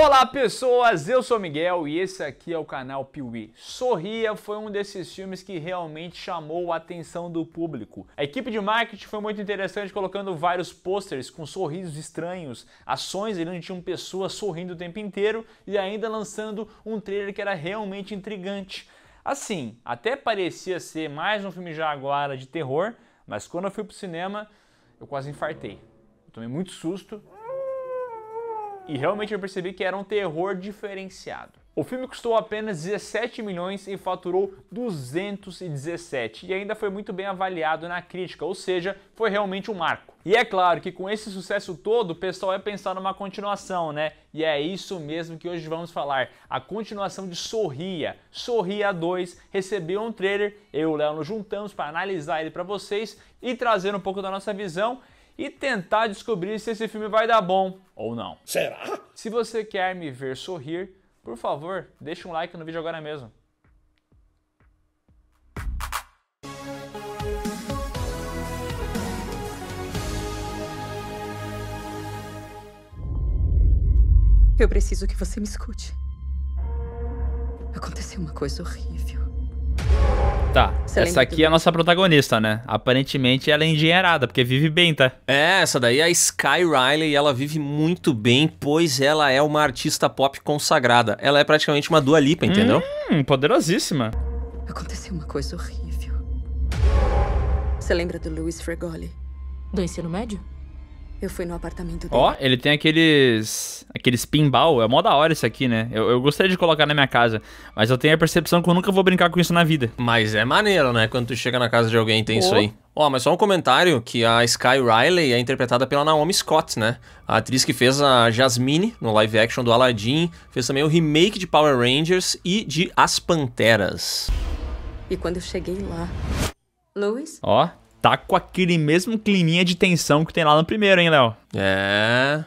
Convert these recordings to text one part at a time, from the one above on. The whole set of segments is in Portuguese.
Olá pessoas, eu sou Miguel e esse aqui é o canal Piuí. Sorria foi um desses filmes que realmente chamou a atenção do público. A equipe de marketing foi muito interessante colocando vários posters com sorrisos estranhos, ações onde tinham pessoas sorrindo o tempo inteiro e ainda lançando um trailer que era realmente intrigante. Assim, até parecia ser mais um filme Jaguara de terror, mas quando eu fui pro cinema, eu quase infartei. Eu tomei muito susto e realmente eu percebi que era um terror diferenciado. O filme custou apenas 17 milhões e faturou 217 e ainda foi muito bem avaliado na crítica, ou seja, foi realmente um marco. E é claro que com esse sucesso todo, o pessoal ia pensar numa continuação, né? E é isso mesmo que hoje vamos falar. A continuação de Sorria, Sorria 2, recebeu um trailer, eu e o Léo nos juntamos para analisar ele para vocês e trazer um pouco da nossa visão e tentar descobrir se esse filme vai dar bom ou não. Será? Se você quer me ver sorrir, por favor, deixa um like no vídeo agora mesmo. Eu preciso que você me escute. Aconteceu uma coisa horrível. Tá. Você essa aqui é a nossa protagonista, né? Aparentemente ela é engenheirada, porque vive bem, tá? É, essa daí é a Sky Riley, ela vive muito bem, pois ela é uma artista pop consagrada. Ela é praticamente uma Dua Lipa, entendeu? Hum, poderosíssima. Aconteceu uma coisa horrível. Você lembra do Luis Fregoli? Do ensino médio? Eu fui no apartamento dele. Ó, oh, ele tem aqueles. aqueles pinball. É mó da hora isso aqui, né? Eu, eu gostaria de colocar na minha casa. Mas eu tenho a percepção que eu nunca vou brincar com isso na vida. Mas é maneiro, né? Quando tu chega na casa de alguém tem oh. isso aí. Ó, oh, mas só um comentário que a Sky Riley é interpretada pela Naomi Scott, né? A atriz que fez a Jasmine no live action do Aladdin, fez também o remake de Power Rangers e de As Panteras. E quando eu cheguei lá, Louis? Ó. Oh tá com aquele mesmo climinha de tensão que tem lá no primeiro, hein, Léo? É.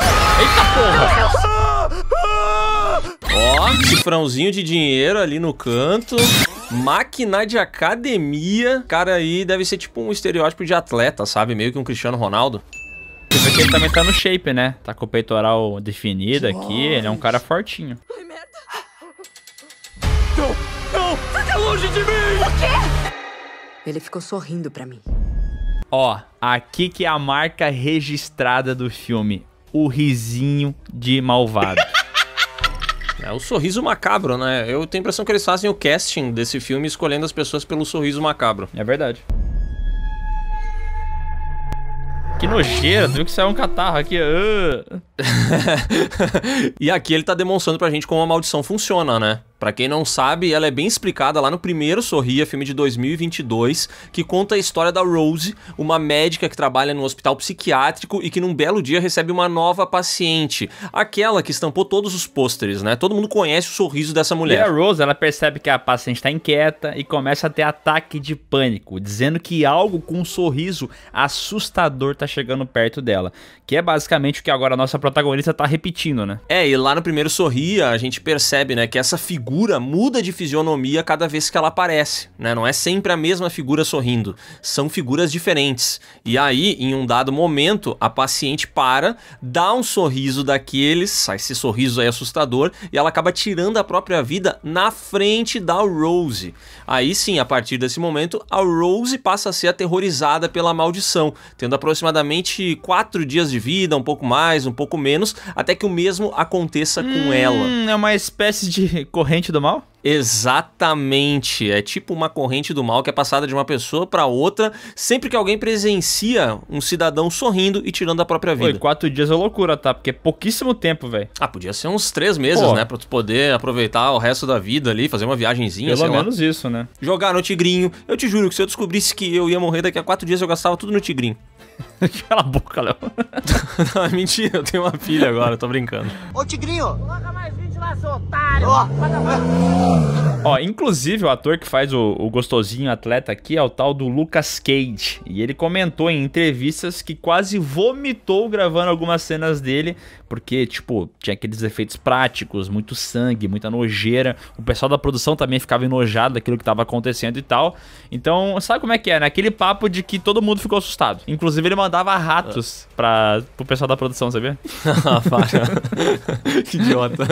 Eita porra! Ó, cifrãozinho de dinheiro ali no canto. Máquina de academia. Cara aí deve ser tipo um estereótipo de atleta, sabe? Meio que um Cristiano Ronaldo. Você vê que ele também tá no shape, né? Tá com o peitoral definido aqui. Ele é um cara fortinho. Ai, merda. Não, não! Fica longe de mim! O quê? Ele ficou sorrindo para mim. Ó, aqui que é a marca registrada do filme. O risinho de malvado. É o sorriso macabro, né? Eu tenho a impressão que eles fazem o casting desse filme escolhendo as pessoas pelo sorriso macabro. É verdade. Que nojeira, viu que saiu um catarro aqui. Uh. e aqui ele tá demonstrando pra gente como a maldição funciona, né? Para quem não sabe, ela é bem explicada lá no primeiro Sorria, filme de 2022, que conta a história da Rose, uma médica que trabalha no hospital psiquiátrico e que num belo dia recebe uma nova paciente, aquela que estampou todos os pôsteres, né? Todo mundo conhece o sorriso dessa mulher. E a Rose, ela percebe que a paciente está inquieta e começa a ter ataque de pânico, dizendo que algo com um sorriso assustador tá chegando perto dela, que é basicamente o que agora a nossa protagonista tá repetindo, né? É, e lá no primeiro Sorria, a gente percebe, né, que essa figura figura muda de fisionomia cada vez que ela aparece, né? Não é sempre a mesma figura sorrindo, são figuras diferentes. E aí, em um dado momento, a paciente para, dá um sorriso daqueles, sai esse sorriso aí assustador, e ela acaba tirando a própria vida na frente da Rose. Aí sim, a partir desse momento, a Rose passa a ser aterrorizada pela maldição, tendo aproximadamente quatro dias de vida, um pouco mais, um pouco menos, até que o mesmo aconteça com hum, ela. É uma espécie de corrente corrente do mal? Exatamente. É tipo uma corrente do mal que é passada de uma pessoa para outra sempre que alguém presencia um cidadão sorrindo e tirando a própria vida. Foi quatro dias é loucura, tá? Porque é pouquíssimo tempo, velho. Ah, podia ser uns três meses, Pô. né? Pra tu poder aproveitar o resto da vida ali, fazer uma viagemzinha, Pelo menos lá. isso, né? Jogar no tigrinho. Eu te juro que se eu descobrisse que eu ia morrer daqui a quatro dias, eu gastava tudo no tigrinho. Cala a boca, Léo. Mentira, eu tenho uma filha agora, tô brincando. Ô, tigrinho! Ó, inclusive o ator que faz o, o gostosinho atleta aqui é o tal do Lucas Cage. E ele comentou em entrevistas que quase vomitou gravando algumas cenas dele, porque, tipo, tinha aqueles efeitos práticos, muito sangue, muita nojeira. O pessoal da produção também ficava enojado daquilo que tava acontecendo e tal. Então, sabe como é que é, né? Aquele papo de que todo mundo ficou assustado. Inclusive, ele mandava ratos pra, pro pessoal da produção, sabia? ah, que idiota.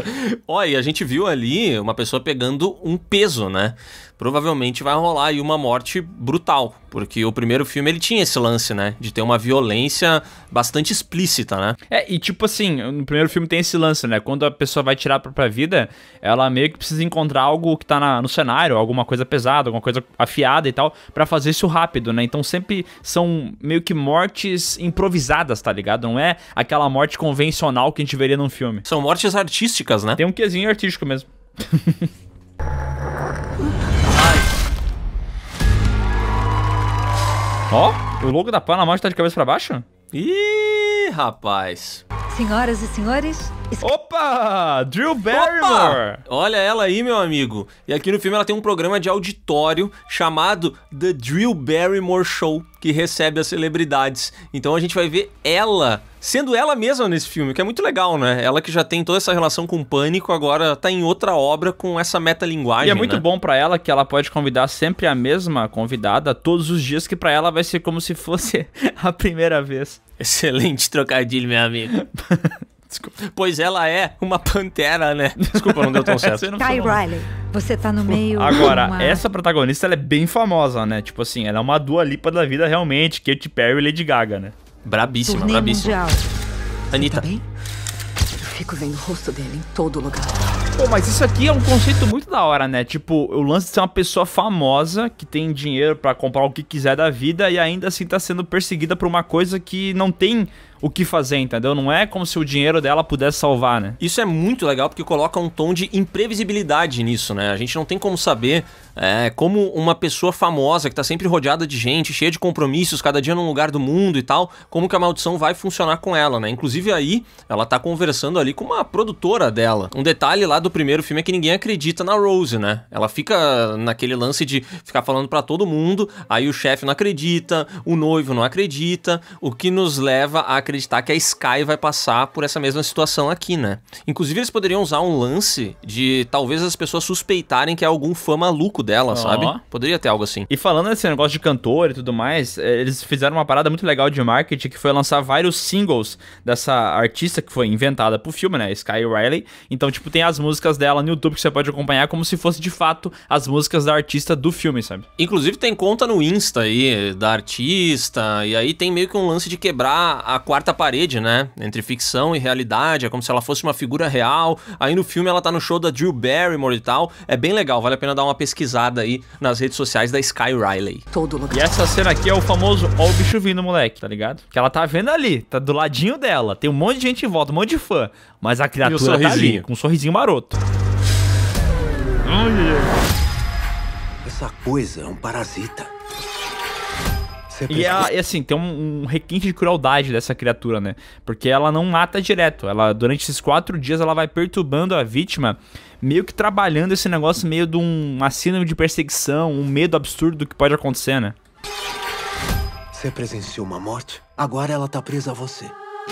Olha, e a gente viu ali uma pessoa pegando um peso, né? Provavelmente vai rolar aí uma morte brutal, porque o primeiro filme ele tinha esse lance, né? De ter uma violência bastante explícita, né? É, e tipo assim, no primeiro filme tem esse lance, né? Quando a pessoa vai tirar a própria vida, ela meio que precisa encontrar algo que tá na, no cenário, alguma coisa pesada, alguma coisa afiada e tal, para fazer isso rápido, né? Então sempre são meio que mortes improvisadas, tá ligado? Não é aquela morte convencional que a gente veria num filme. São mortes artísticas, né? Tem um quezinho artístico mesmo. Ó, oh, o logo da Panamá está de cabeça para baixo? Ih, rapaz. Senhoras e senhores... Opa! Drew Barrymore! Opa! Olha ela aí, meu amigo. E aqui no filme ela tem um programa de auditório chamado The Drew Barrymore Show, que recebe as celebridades. Então a gente vai ver ela sendo ela mesma nesse filme, que é muito legal, né? Ela que já tem toda essa relação com o pânico, agora tá em outra obra com essa metalinguagem. E é muito né? bom para ela que ela pode convidar sempre a mesma convidada todos os dias, que para ela vai ser como se fosse a primeira vez. Excelente trocadilho, meu amigo. Desculpa. Pois ela é uma pantera, né? Desculpa, não deu tão certo. Kai Riley, você tá no meio. Agora, uma... essa protagonista ela é bem famosa, né? Tipo assim, ela é uma dua lipa da vida realmente, Katy Perry e Lady Gaga, né? Brabíssima, Turnê brabíssima. Mundial. Anitta. tá bem? Eu fico vendo o rosto dele em todo lugar. Pô, mas isso aqui é um conceito muito muito da hora, né? Tipo, o lance de ser uma pessoa famosa que tem dinheiro para comprar o que quiser da vida e ainda assim tá sendo perseguida por uma coisa que não tem o que fazer, entendeu? Não é como se o dinheiro dela pudesse salvar, né? Isso é muito legal porque coloca um tom de imprevisibilidade nisso, né? A gente não tem como saber é, como uma pessoa famosa que tá sempre rodeada de gente, cheia de compromissos, cada dia num lugar do mundo e tal, como que a maldição vai funcionar com ela, né? Inclusive aí, ela tá conversando ali com uma produtora dela. Um detalhe lá do primeiro filme é que ninguém acredita na Rose, né? Ela fica naquele lance de ficar falando para todo mundo, aí o chefe não acredita, o noivo não acredita, o que nos leva a acreditar que a Sky vai passar por essa mesma situação aqui, né? Inclusive eles poderiam usar um lance de talvez as pessoas suspeitarem que é algum fã maluco dela, oh. sabe? Poderia ter algo assim. E falando desse negócio de cantor e tudo mais, é, eles fizeram uma parada muito legal de marketing que foi lançar vários singles dessa artista que foi inventada pro filme, né? Sky Riley. Então, tipo, tem as músicas dela no YouTube que você pode acompanhar acompanhar como se fosse de fato as músicas da artista do filme, sabe? Inclusive tem conta no Insta aí eh, da artista, e aí tem meio que um lance de quebrar a quarta parede, né? Entre ficção e realidade, é como se ela fosse uma figura real. Aí no filme ela tá no show da Drew Barrymore e tal. É bem legal, vale a pena dar uma pesquisada aí nas redes sociais da Sky Riley. Todo lugar. E essa cena aqui é o famoso ó o bicho vindo, moleque, tá ligado? Que ela tá vendo ali, tá do ladinho dela, tem um monte de gente em volta, um monte de fã, mas a criatura tá ali, com um sorrisinho maroto. Essa coisa é um parasita. E, é, a, e, assim, tem um, um, requinte de crueldade dessa criatura, né? Porque ela não mata direto. Ela, durante esses quatro dias, ela vai perturbando a vítima, meio que trabalhando esse negócio meio de um, uma síndrome de perseguição, um medo absurdo do que pode acontecer, né? Você presenciou uma morte, agora ela tá presa a você.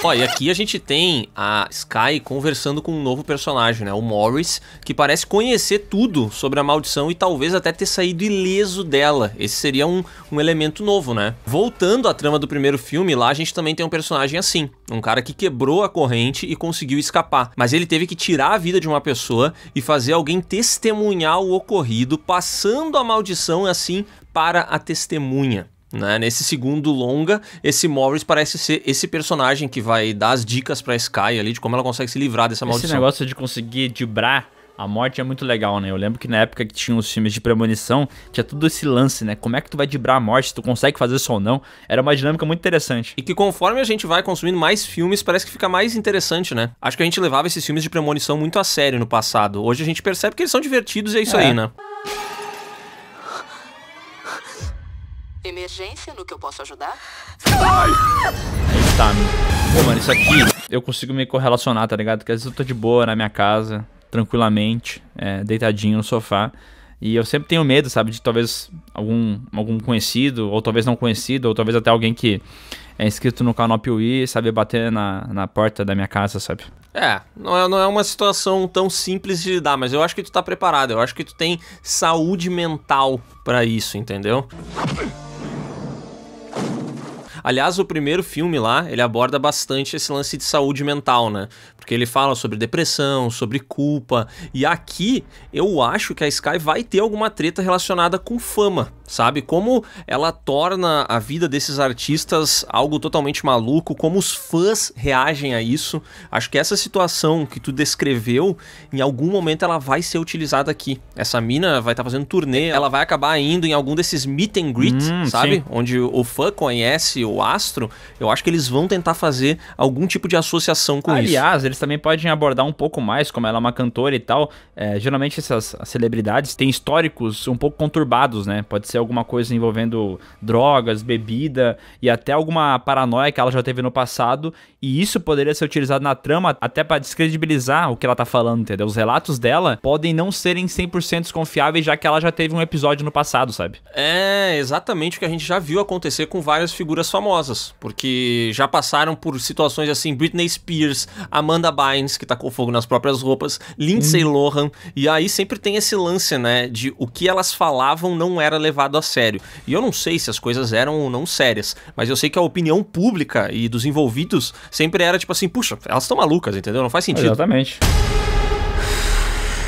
Ó, e aqui a gente tem a Sky conversando com um novo personagem, né? O Morris, que parece conhecer tudo sobre a maldição e talvez até ter saído ileso dela. Esse seria um, um elemento novo, né? Voltando à trama do primeiro filme, lá a gente também tem um personagem assim. Um cara que quebrou a corrente e conseguiu escapar. Mas ele teve que tirar a vida de uma pessoa e fazer alguém testemunhar o ocorrido, passando a maldição assim para a testemunha. Né? Nesse segundo longa, esse Morris parece ser esse personagem que vai dar as dicas pra Sky ali de como ela consegue se livrar dessa maldição. Esse negócio de conseguir dibrar a morte é muito legal, né? Eu lembro que na época que tinha os filmes de premonição, tinha tudo esse lance, né? Como é que tu vai dibrar a morte, se tu consegue fazer isso ou não. Era uma dinâmica muito interessante. E que conforme a gente vai consumindo mais filmes, parece que fica mais interessante, né? Acho que a gente levava esses filmes de premonição muito a sério no passado. Hoje a gente percebe que eles são divertidos e é isso é. aí, né? Emergência, no que eu posso ajudar? Ai! Tá, pô, mano, isso aqui eu consigo me correlacionar, tá ligado? Porque às vezes eu tô de boa na minha casa, tranquilamente, é, deitadinho no sofá. E eu sempre tenho medo, sabe, de talvez algum, algum conhecido, ou talvez não conhecido, ou talvez até alguém que é inscrito no canal Piuí, sabe, bater na, na porta da minha casa, sabe? É não, é, não é uma situação tão simples de lidar, mas eu acho que tu tá preparado, eu acho que tu tem saúde mental para isso, entendeu? Aliás, o primeiro filme lá, ele aborda bastante esse lance de saúde mental, né? Porque ele fala sobre depressão, sobre culpa. E aqui eu acho que a Sky vai ter alguma treta relacionada com fama, sabe? Como ela torna a vida desses artistas algo totalmente maluco, como os fãs reagem a isso. Acho que essa situação que tu descreveu, em algum momento ela vai ser utilizada aqui. Essa mina vai estar tá fazendo turnê, ela vai acabar indo em algum desses meet and greet, hum, sabe? Sim. Onde o fã conhece o astro, eu acho que eles vão tentar fazer algum tipo de associação com Aliás, isso. Aliás, eles também podem abordar um pouco mais, como ela é uma cantora e tal. É, geralmente essas celebridades têm históricos um pouco conturbados, né? Pode ser alguma coisa envolvendo drogas, bebida e até alguma paranoia que ela já teve no passado. E isso poderia ser utilizado na trama até para descredibilizar o que ela tá falando, entendeu? Os relatos dela podem não serem 100% desconfiáveis, já que ela já teve um episódio no passado, sabe? É, exatamente o que a gente já viu acontecer com várias figuras famosas famosas, porque já passaram por situações assim, Britney Spears, Amanda Bynes, que tacou fogo nas próprias roupas, Lindsay hum. Lohan, e aí sempre tem esse lance, né, de o que elas falavam não era levado a sério. E eu não sei se as coisas eram ou não sérias, mas eu sei que a opinião pública e dos envolvidos sempre era tipo assim, puxa, elas estão malucas, entendeu? Não faz sentido. Exatamente.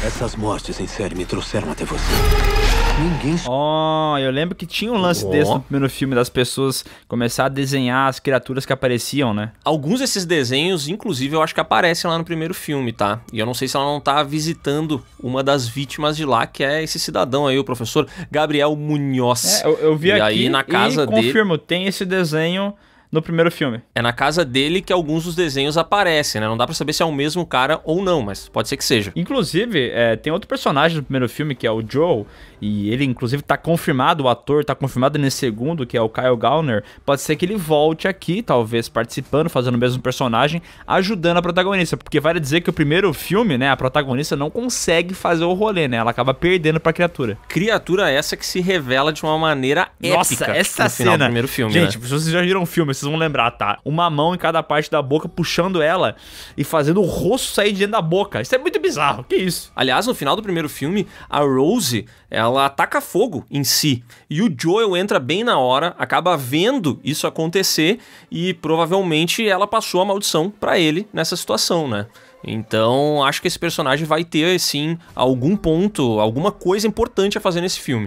Essas mortes em série me trouxeram até você. Ninguém. Ó, oh, eu lembro que tinha um lance oh. desse no primeiro filme das pessoas começar a desenhar as criaturas que apareciam, né? Alguns desses desenhos, inclusive, eu acho que aparecem lá no primeiro filme, tá? E eu não sei se ela não tá visitando uma das vítimas de lá, que é esse cidadão aí, o professor Gabriel Munhoz. É, eu, eu vi e aqui aí, na casa e confirmo, dele... tem esse desenho no primeiro filme. É na casa dele que alguns dos desenhos aparecem, né? Não dá para saber se é o mesmo cara ou não, mas pode ser que seja. Inclusive, é, tem outro personagem no primeiro filme que é o Joe, e ele inclusive tá confirmado, o ator tá confirmado nesse segundo, que é o Kyle Gauner Pode ser que ele volte aqui, talvez participando, fazendo o mesmo personagem, ajudando a protagonista, porque vale dizer que o primeiro filme, né, a protagonista não consegue fazer o rolê, né? Ela acaba perdendo pra criatura. Criatura essa que se revela de uma maneira épica. Nossa, essa no final cena. Do primeiro filme, Gente, né? vocês já viram o filme, vocês vão lembrar, tá? Uma mão em cada parte da boca, puxando ela e fazendo o rosto sair de dentro da boca. Isso é muito bizarro, que isso? Aliás, no final do primeiro filme, a Rose, ela ataca fogo em si. E o Joel entra bem na hora, acaba vendo isso acontecer e provavelmente ela passou a maldição para ele nessa situação, né? Então, acho que esse personagem vai ter, sim, algum ponto, alguma coisa importante a fazer nesse filme.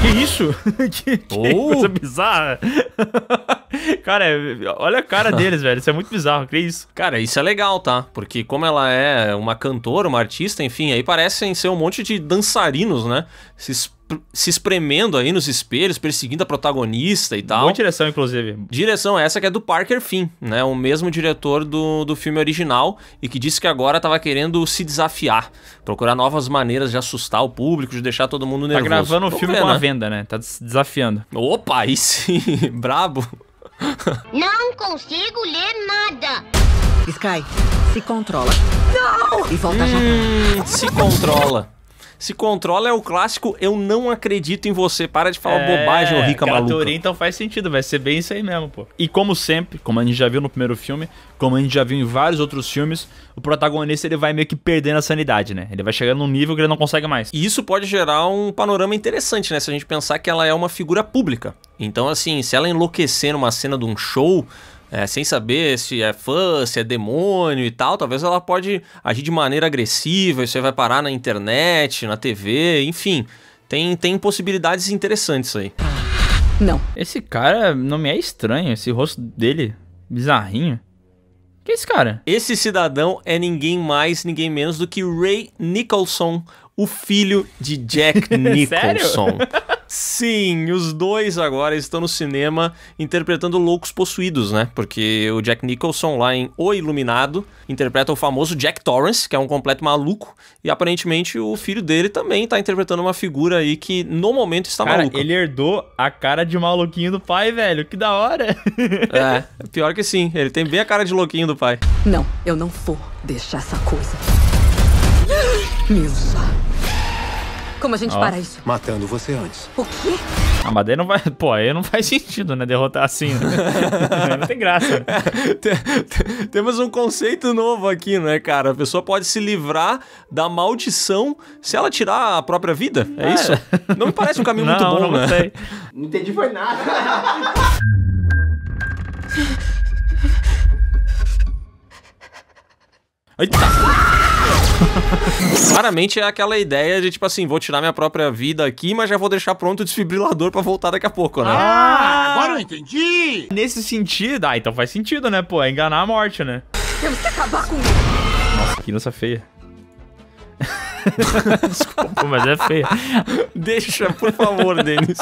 Que isso? que, que oh. coisa bizarra. Cara, é, olha a cara deles, velho. Isso é muito bizarro, que isso? Cara, isso é legal, tá? Porque como ela é uma cantora, uma artista, enfim, aí parecem ser um monte de dançarinos, né? Se se espremendo aí nos espelhos, perseguindo a protagonista e tal. Boa direção, inclusive. Direção essa que é do Parker Finn, né? O mesmo diretor do, do filme original e que disse que agora tava querendo se desafiar, procurar novas maneiras de assustar o público, de deixar todo mundo tá nervoso. Tá gravando o um filme ver, com né? venda, né? Tá desafiando. Opa, aí sim, brabo. Não consigo ler nada. Sky, se controla. Não! E volta hum, já. Se controla. Se controla é o clássico Eu não acredito em você. Para de falar é, bobagem, ô é, rica maluca. Teoria, então faz sentido, vai ser bem isso aí mesmo, pô. E como sempre, como a gente já viu no primeiro filme, como a gente já viu em vários outros filmes, o protagonista ele vai meio que perdendo a sanidade, né? Ele vai chegando num nível que ele não consegue mais. E isso pode gerar um panorama interessante, né? Se a gente pensar que ela é uma figura pública. Então, assim, se ela enlouquecer numa cena de um show, é, sem saber se é fã, se é demônio e tal, talvez ela pode agir de maneira agressiva, isso aí vai parar na internet, na TV, enfim. Tem, tem possibilidades interessantes aí. Não. Esse cara não me é estranho, esse rosto dele, bizarrinho. Que é esse cara? Esse cidadão é ninguém mais, ninguém menos do que Ray Nicholson, o filho de Jack Nicholson. Sério? Sim, os dois agora estão no cinema interpretando loucos possuídos, né? Porque o Jack Nicholson lá em O Iluminado interpreta o famoso Jack Torrance, que é um completo maluco, e aparentemente o filho dele também tá interpretando uma figura aí que no momento está cara, maluca. ele herdou a cara de maluquinho do pai, velho. Que da hora. é, pior que sim, ele tem bem a cara de louquinho do pai. Não, eu não vou deixar essa coisa me usar. Como a gente para isso? Matando você antes. O quê? Ah, mas daí não vai. Pô, aí não faz sentido, né? Derrotar assim. Né? não tem graça. É, temos um conceito novo aqui, né, cara? A pessoa pode se livrar da maldição se ela tirar a própria vida. É, é. isso? Não me parece um caminho não, muito bom, não né? Gostei. Não entendi foi nada. Eita! Claramente é aquela ideia de tipo assim, vou tirar minha própria vida aqui, mas já vou deixar pronto o desfibrilador para voltar daqui a pouco, né? Ah, ah, agora eu entendi! Nesse sentido, ah, então faz sentido, né, pô? É enganar a morte, né? Temos que acabar com Nossa, que nossa feia. Desculpa, mas é feia. Deixa, por favor, Denis.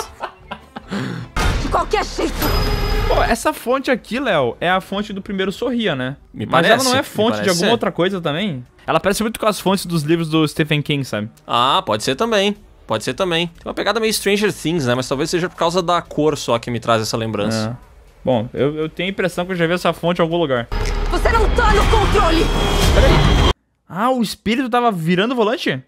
De qualquer jeito. Pô, essa fonte aqui, Léo, é a fonte do primeiro Sorria, né? Me Mas parece, ela não é fonte de alguma ser. outra coisa também? Ela parece muito com as fontes dos livros do Stephen King, sabe? Ah, pode ser também. Pode ser também. Tem uma pegada meio Stranger Things, né? Mas talvez seja por causa da cor só que me traz essa lembrança. É. Bom, eu, eu, tenho a impressão que eu já vi essa fonte em algum lugar. Você não tá no controle! Peraí. Ah, o espírito tava virando o volante?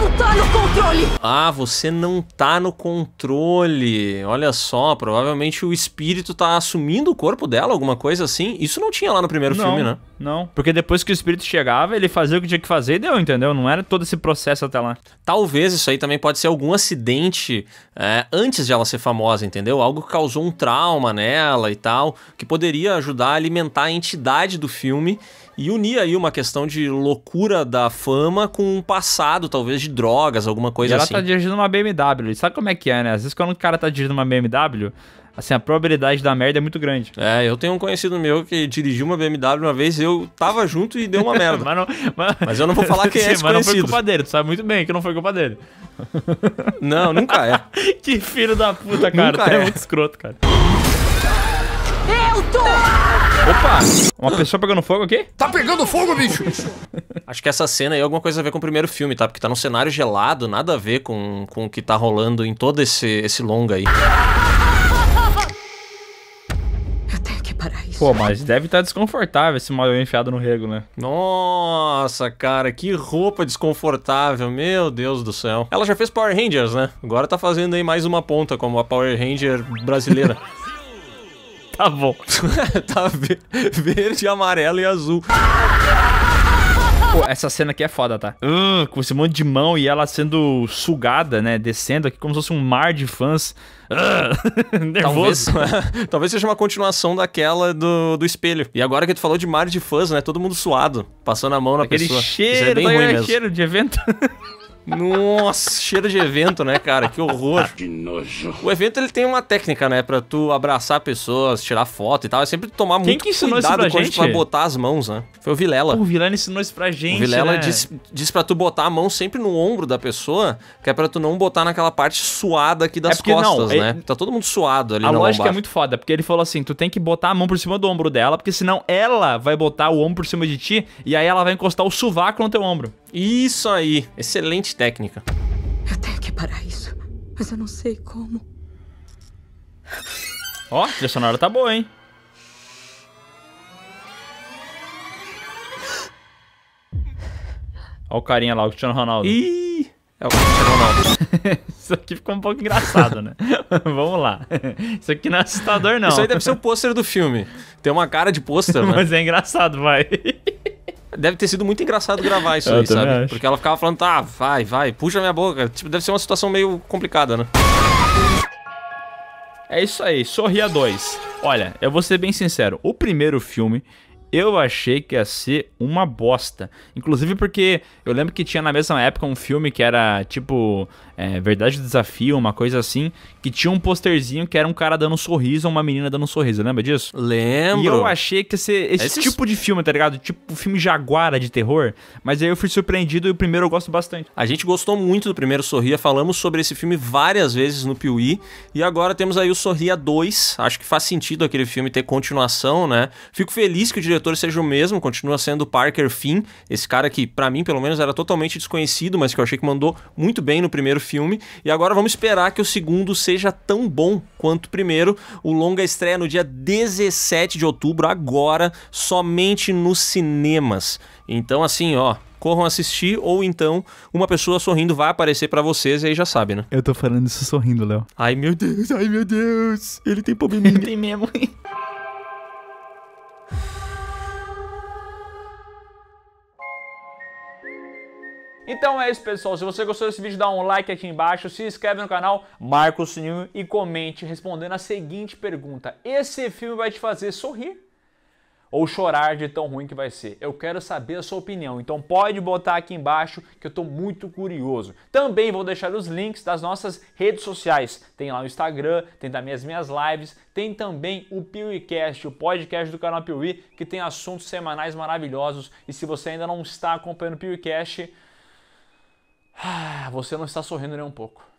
não tá no controle! Ah, você não tá no controle. Olha só, provavelmente o espírito tá assumindo o corpo dela, alguma coisa assim. Isso não tinha lá no primeiro não, filme, né? Não, porque depois que o espírito chegava, ele fazia o que tinha que fazer e deu, entendeu? Não era todo esse processo até lá. Talvez isso aí também pode ser algum acidente é, antes de ela ser famosa, entendeu? Algo que causou um trauma nela e tal, que poderia ajudar a alimentar a entidade do filme e unir aí uma questão de loucura da fama com um passado, talvez, de drogas, alguma coisa e ela assim. Ela tá dirigindo uma BMW. Sabe como é que é, né? Às vezes quando o cara tá dirigindo uma BMW, assim, a probabilidade da merda é muito grande. É, eu tenho um conhecido meu que dirigiu uma BMW uma vez, eu tava junto e deu uma merda. mas, não, mas... mas, eu não vou falar quem é esse Mas não foi culpa dele, tu sabe muito bem que não foi culpa dele. não, nunca é. que filho da puta, cara. Nunca é. é muito escroto, cara. Eu tô! Opa! Uma pessoa pegando fogo aqui? Tá pegando fogo, bicho! Acho que essa cena aí é alguma coisa a ver com o primeiro filme, tá? Porque tá num cenário gelado, nada a ver com, com o que tá rolando em todo esse, esse longa aí. Pô, mas deve estar tá desconfortável esse maiô enfiado no rego, né? Nossa, cara, que roupa desconfortável, meu Deus do céu. Ela já fez Power Rangers, né? Agora tá fazendo aí mais uma ponta como a Power Ranger brasileira. Tá bom. tá verde, amarelo e azul. Pô, essa cena aqui é foda, tá? Uh, com esse monte de mão e ela sendo sugada, né? Descendo aqui como se fosse um mar de fãs. Uh, nervoso. Talvez, né? talvez, seja uma continuação daquela do, do espelho. E agora que tu falou de mar de fãs, né? Todo mundo suado, passando a mão na Aquele pessoa. Cheiro, Isso é bem tá ruim mesmo. cheiro de evento. Nossa, cheiro de evento, né, cara? Que horror. nojo. O evento ele tem uma técnica, né, para tu abraçar pessoas, tirar foto e tal. É sempre tomar Quem muito que cuidado isso pra quando tu vai botar as mãos, né? Foi o Vilela. O Vilela ensinou isso pra gente. O Vilela né? diz, diz pra tu botar a mão sempre no ombro da pessoa, que é pra tu não botar naquela parte suada aqui das é porque, costas, não, é- né? Ele... Tá todo mundo suado ali a na lógica é lombar. é muito foda, porque ele falou assim: tu tem que botar a mão por cima do ombro dela, porque senão ela vai botar o ombro por cima de ti e aí ela vai encostar o sovaco no teu ombro. Isso aí. Excelente técnica. Eu tenho que parar isso, mas eu não sei como. Ó, a trilha sonora tá boa, hein? Ó o carinha lá, o Cristiano Ronaldo. Ih! É o Cristiano Ronaldo. Isso aqui ficou um pouco engraçado, né? Vamos lá. Isso aqui não é assustador, não. Isso aí deve ser o pôster do filme. Tem uma cara de pôster, né? Mas é engraçado, vai deve ter sido muito engraçado gravar isso aí, sabe? Acho. Porque ela ficava falando, tá, vai, vai, puxa minha boca. Tipo, deve ser uma situação meio complicada, né? É isso aí, Sorria 2. Olha, eu vou ser bem sincero. O primeiro filme eu achei que ia ser uma bosta. Inclusive porque eu lembro que tinha na mesma época um filme que era tipo é, Verdade do Desafio, uma coisa assim, que tinha um posterzinho que era um cara dando um sorriso ou uma menina dando um sorriso, lembra disso? Lembro. E eu achei que esse, esse tipo de filme, tá ligado? Tipo filme Jaguara de terror, mas aí eu fui surpreendido e o primeiro eu gosto bastante. A gente gostou muito do primeiro Sorria, falamos sobre esse filme várias vezes no Piuí, e agora temos aí o Sorria 2, acho que faz sentido aquele filme ter continuação, né? Fico feliz que o diretor seja o mesmo, continua sendo Parker Finn, esse cara que para mim pelo menos era totalmente desconhecido, mas que eu achei que mandou muito bem no primeiro filme, e agora vamos esperar que o segundo seja seja tão bom quanto o primeiro. O longa estreia no dia 17 de outubro, agora, somente nos cinemas. Então, assim, ó, corram assistir ou então uma pessoa sorrindo vai aparecer para vocês e aí já sabe, né? Eu tô falando isso sorrindo, Léo. Ai meu Deus, ai meu Deus. Ele tem pobre Ele tem mesmo. Então é isso, pessoal. Se você gostou desse vídeo, dá um like aqui embaixo, se inscreve no canal, marca o sininho e comente respondendo a seguinte pergunta. Esse filme vai te fazer sorrir? ou chorar de tão ruim que vai ser. Eu quero saber a sua opinião, então pode botar aqui embaixo que eu estou muito curioso. Também vou deixar os links das nossas redes sociais. Tem lá o Instagram, tem também as minhas lives, tem também o PewCast, o podcast do canal PeeWee, que tem assuntos semanais maravilhosos. E se você ainda não está acompanhando o PewCast, ah, você não está sorrindo nem um pouco.